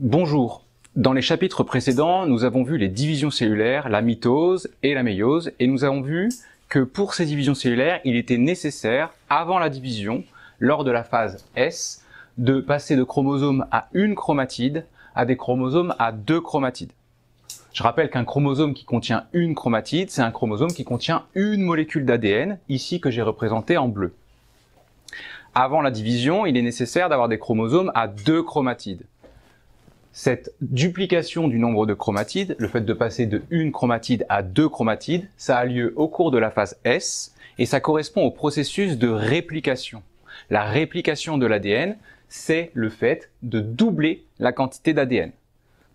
Bonjour. Dans les chapitres précédents, nous avons vu les divisions cellulaires, la mitose et la méiose, et nous avons vu que pour ces divisions cellulaires, il était nécessaire, avant la division, lors de la phase S, de passer de chromosomes à une chromatide à des chromosomes à deux chromatides. Je rappelle qu'un chromosome qui contient une chromatide, c'est un chromosome qui contient une molécule d'ADN, ici que j'ai représentée en bleu. Avant la division, il est nécessaire d'avoir des chromosomes à deux chromatides. Cette duplication du nombre de chromatides, le fait de passer de une chromatide à deux chromatides, ça a lieu au cours de la phase S et ça correspond au processus de réplication. La réplication de l'ADN, c'est le fait de doubler la quantité d'ADN.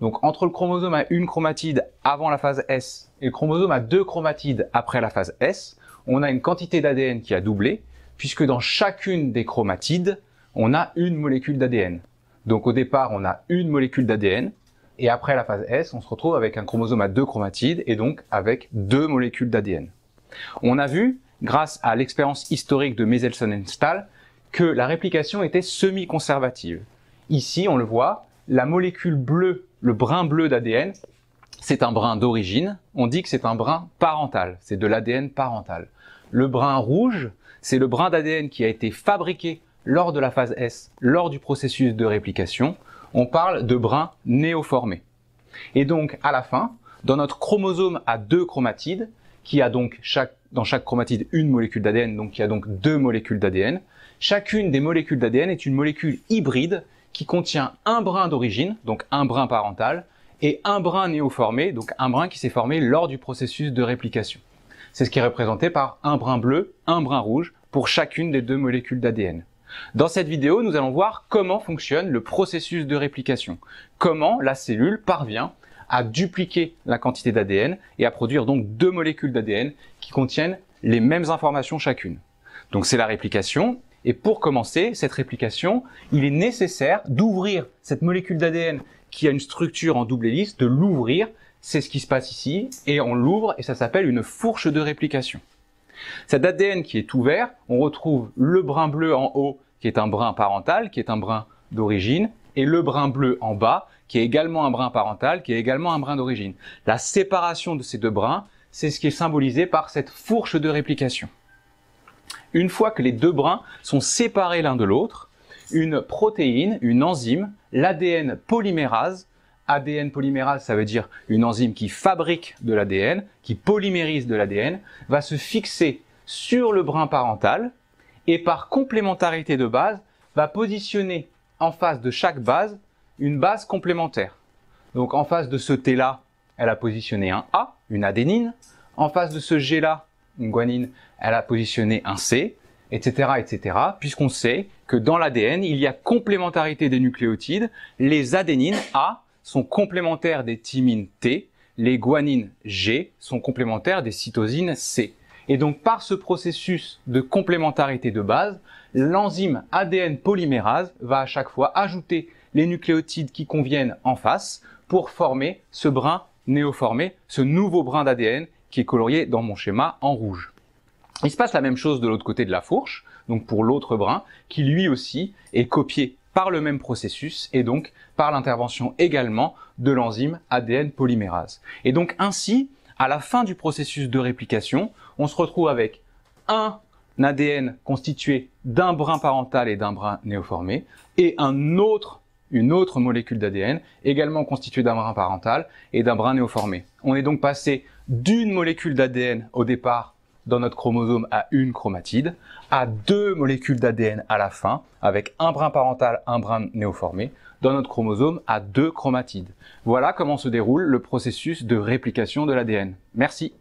Donc entre le chromosome à une chromatide avant la phase S et le chromosome à deux chromatides après la phase S, on a une quantité d'ADN qui a doublé, puisque dans chacune des chromatides, on a une molécule d'ADN. Donc au départ, on a une molécule d'ADN, et après la phase S, on se retrouve avec un chromosome à deux chromatides, et donc avec deux molécules d'ADN. On a vu, grâce à l'expérience historique de Meselson et Stahl, que la réplication était semi-conservative. Ici, on le voit, la molécule bleue, le brin bleu d'ADN, c'est un brin d'origine, on dit que c'est un brin parental, c'est de l'ADN parental. Le brin rouge, c'est le brin d'ADN qui a été fabriqué lors de la phase S, lors du processus de réplication, on parle de brins néoformés. Et donc, à la fin, dans notre chromosome à deux chromatides, qui a donc dans chaque chromatide une molécule d'ADN, donc qui a donc deux molécules d'ADN, chacune des molécules d'ADN est une molécule hybride qui contient un brin d'origine, donc un brin parental, et un brin néoformé, donc un brin qui s'est formé lors du processus de réplication. C'est ce qui est représenté par un brin bleu, un brin rouge, pour chacune des deux molécules d'ADN. Dans cette vidéo, nous allons voir comment fonctionne le processus de réplication, comment la cellule parvient à dupliquer la quantité d'ADN et à produire donc deux molécules d'ADN qui contiennent les mêmes informations chacune. Donc c'est la réplication et pour commencer cette réplication, il est nécessaire d'ouvrir cette molécule d'ADN qui a une structure en double hélice, de l'ouvrir. C'est ce qui se passe ici. Et on l'ouvre et ça s'appelle une fourche de réplication. Cet ADN qui est ouvert, on retrouve le brin bleu en haut qui est un brin parental, qui est un brin d'origine, et le brin bleu en bas qui est également un brin parental, qui est également un brin d'origine. La séparation de ces deux brins, c'est ce qui est symbolisé par cette fourche de réplication. Une fois que les deux brins sont séparés l'un de l'autre, une protéine, une enzyme, l'ADN polymérase, ADN polymérase, ça veut dire une enzyme qui fabrique de l'ADN, qui polymérise de l'ADN, va se fixer sur le brin parental et par complémentarité de base, va positionner en face de chaque base une base complémentaire. Donc en face de ce T-là, elle a positionné un A, une adénine. En face de ce G-là, une guanine, elle a positionné un C, etc., etc., puisqu'on sait que dans l'ADN, il y a complémentarité des nucléotides. Les adénines A sont complémentaires des thymines T, les guanines G sont complémentaires des cytosines C. Et donc par ce processus de complémentarité de base, l'enzyme ADN polymérase va à chaque fois ajouter les nucléotides qui conviennent en face pour former ce brin néoformé, ce nouveau brin d'ADN qui est colorié dans mon schéma en rouge. Il se passe la même chose de l'autre côté de la fourche, donc pour l'autre brin, qui lui aussi est copié par le même processus et donc par l'intervention également de l'enzyme ADN polymérase. Et donc ainsi, à la fin du processus de réplication, on se retrouve avec un ADN constitué d'un brin parental et d'un brin néoformé et un autre une autre molécule d'ADN également constituée d'un brin parental et d'un brin néoformé. On est donc passé d'une molécule d'ADN au départ dans notre chromosome à une chromatide, à deux molécules d'ADN à la fin, avec un brin parental, un brin néoformé, dans notre chromosome à deux chromatides. Voilà comment se déroule le processus de réplication de l'ADN. Merci.